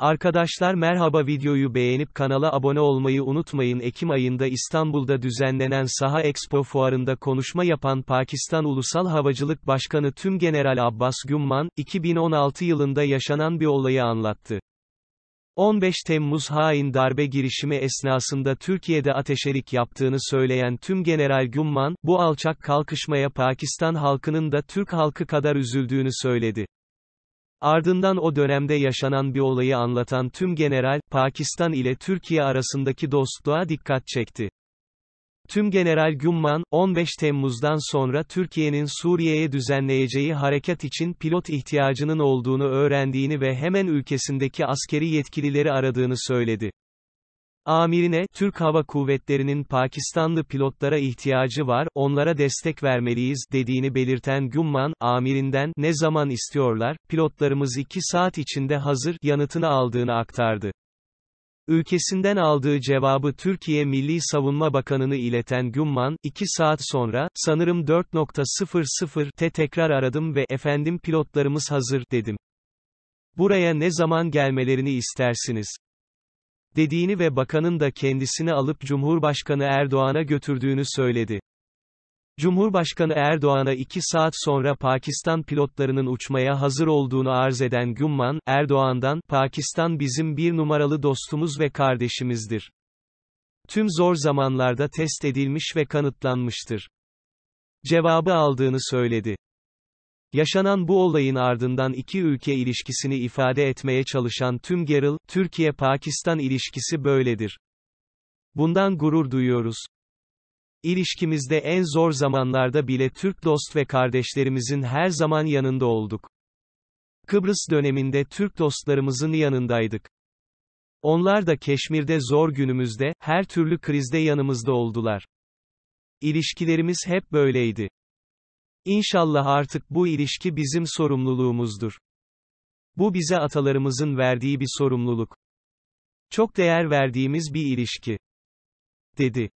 Arkadaşlar merhaba videoyu beğenip kanala abone olmayı unutmayın Ekim ayında İstanbul'da düzenlenen Saha Expo fuarında konuşma yapan Pakistan Ulusal Havacılık Başkanı Tüm General Abbas Gümman, 2016 yılında yaşanan bir olayı anlattı. 15 Temmuz hain darbe girişimi esnasında Türkiye'de ateşerik yaptığını söyleyen Tüm General Gümman, bu alçak kalkışmaya Pakistan halkının da Türk halkı kadar üzüldüğünü söyledi. Ardından o dönemde yaşanan bir olayı anlatan tüm general, Pakistan ile Türkiye arasındaki dostluğa dikkat çekti. Tüm General Gümman, 15 Temmuz'dan sonra Türkiye'nin Suriye'ye düzenleyeceği harekat için pilot ihtiyacının olduğunu öğrendiğini ve hemen ülkesindeki askeri yetkilileri aradığını söyledi. Amirine, Türk Hava Kuvvetleri'nin Pakistanlı pilotlara ihtiyacı var, onlara destek vermeliyiz dediğini belirten Gumman, amirinden, ne zaman istiyorlar, pilotlarımız iki saat içinde hazır, yanıtını aldığını aktardı. Ülkesinden aldığı cevabı Türkiye Milli Savunma Bakanı'nı ileten Gümman, 2 saat sonra, sanırım 4.00'te tekrar aradım ve efendim pilotlarımız hazır, dedim. Buraya ne zaman gelmelerini istersiniz? dediğini ve bakanın da kendisini alıp Cumhurbaşkanı Erdoğan'a götürdüğünü söyledi. Cumhurbaşkanı Erdoğan'a iki saat sonra Pakistan pilotlarının uçmaya hazır olduğunu arz eden Gümman, Erdoğan'dan, Pakistan bizim bir numaralı dostumuz ve kardeşimizdir. Tüm zor zamanlarda test edilmiş ve kanıtlanmıştır. Cevabı aldığını söyledi. Yaşanan bu olayın ardından iki ülke ilişkisini ifade etmeye çalışan tüm Geril, Türkiye-Pakistan ilişkisi böyledir. Bundan gurur duyuyoruz. İlişkimizde en zor zamanlarda bile Türk dost ve kardeşlerimizin her zaman yanında olduk. Kıbrıs döneminde Türk dostlarımızın yanındaydık. Onlar da Keşmir'de zor günümüzde, her türlü krizde yanımızda oldular. İlişkilerimiz hep böyleydi. İnşallah artık bu ilişki bizim sorumluluğumuzdur. Bu bize atalarımızın verdiği bir sorumluluk. Çok değer verdiğimiz bir ilişki. Dedi.